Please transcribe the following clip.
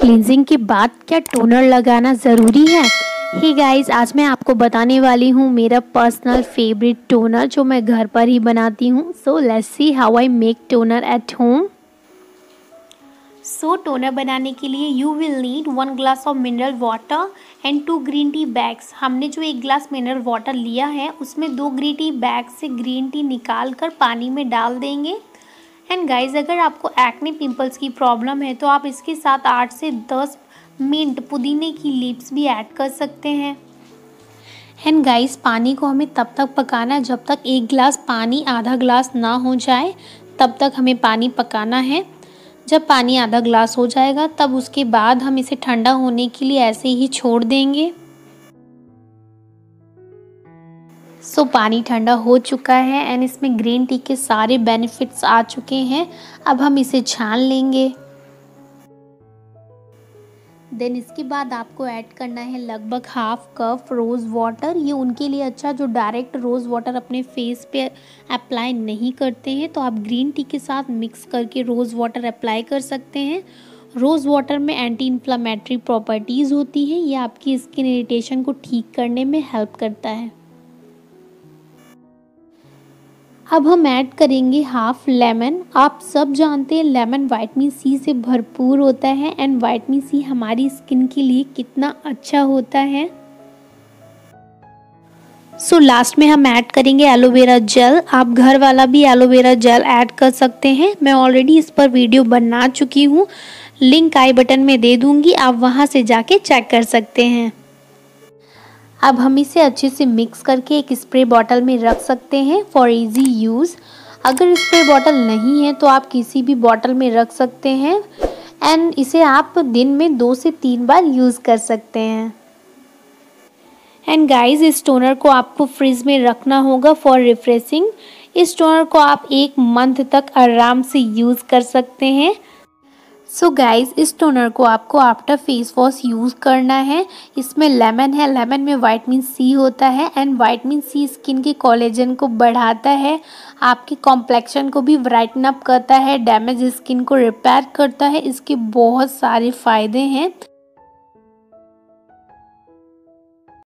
cleansing के बाद क्या टोनर लगाना ज़रूरी है ही hey आज मैं आपको बताने वाली हूँ मेरा पर्सनल फेवरेट टोनर जो मैं घर पर ही बनाती हूँ so let's see how I make toner at home so toner बनाने के लिए you will need one glass of mineral water and two green tea bags हमने जो एक ग्लास मिनरल वाटर लिया है उसमें दो ग्रीन टी बैग से ग्रीन टी निकाल कर पानी में डाल देंगे एंड गाइज अगर आपको एक्ने पिंपल्स की प्रॉब्लम है तो आप इसके साथ आठ से दस मिनट पुदीने की लिप्स भी ऐड कर सकते हैं एंड गाइस पानी को हमें तब तक पकाना है जब तक एक गिलास पानी आधा गिलास ना हो जाए तब तक हमें पानी पकाना है जब पानी आधा गिलास हो जाएगा तब उसके बाद हम इसे ठंडा होने के लिए ऐसे ही छोड़ देंगे सो so, पानी ठंडा हो चुका है एंड इसमें ग्रीन टी के सारे बेनिफिट्स आ चुके हैं अब हम इसे छान लेंगे देन इसके बाद आपको ऐड करना है लगभग हाफ कप रोज़ वाटर ये उनके लिए अच्छा जो डायरेक्ट रोज़ वाटर अपने फेस पे अप्लाई नहीं करते हैं तो आप ग्रीन टी के साथ मिक्स करके रोज़ वाटर अप्लाई कर सकते हैं रोज़ वाटर में एंटी इन्फ्लामेटरी प्रॉपर्टीज़ होती हैं ये आपकी स्किन इरीटेशन को ठीक करने में हेल्प करता है अब हम ऐड करेंगे हाफ लेमन आप सब जानते हैं लेमन वाइटमिन सी से भरपूर होता है एंड वाइटमिन सी हमारी स्किन के लिए कितना अच्छा होता है सो so, लास्ट में हम ऐड करेंगे एलोवेरा जेल आप घर वाला भी एलोवेरा जेल ऐड कर सकते हैं मैं ऑलरेडी इस पर वीडियो बना चुकी हूँ लिंक आई बटन में दे दूँगी आप वहाँ से जाके चेक कर सकते हैं अब हम इसे अच्छे से मिक्स करके एक स्प्रे बॉटल में रख सकते हैं फॉर इजी यूज़ अगर स्प्रे बॉटल नहीं है तो आप किसी भी बॉटल में रख सकते हैं एंड इसे आप दिन में दो से तीन बार यूज़ कर सकते हैं एंड गाइस इस टोनर को आपको फ्रिज में रखना होगा फॉर रिफ्रेशिंग इस टोनर को आप एक मंथ तक आराम से यूज़ कर सकते हैं सो so गाइज इस टोनर को आपको आफ्टर फेस वॉश यूज़ करना है इसमें लेमन है लेमन में वाइटमिन सी होता है एंड वाइटमिन सी स्किन के कॉलेजन को बढ़ाता है आपके कॉम्प्लेक्शन को भी ब्राइटन अप करता है डैमेज स्किन को रिपेयर करता है इसके बहुत सारे फ़ायदे हैं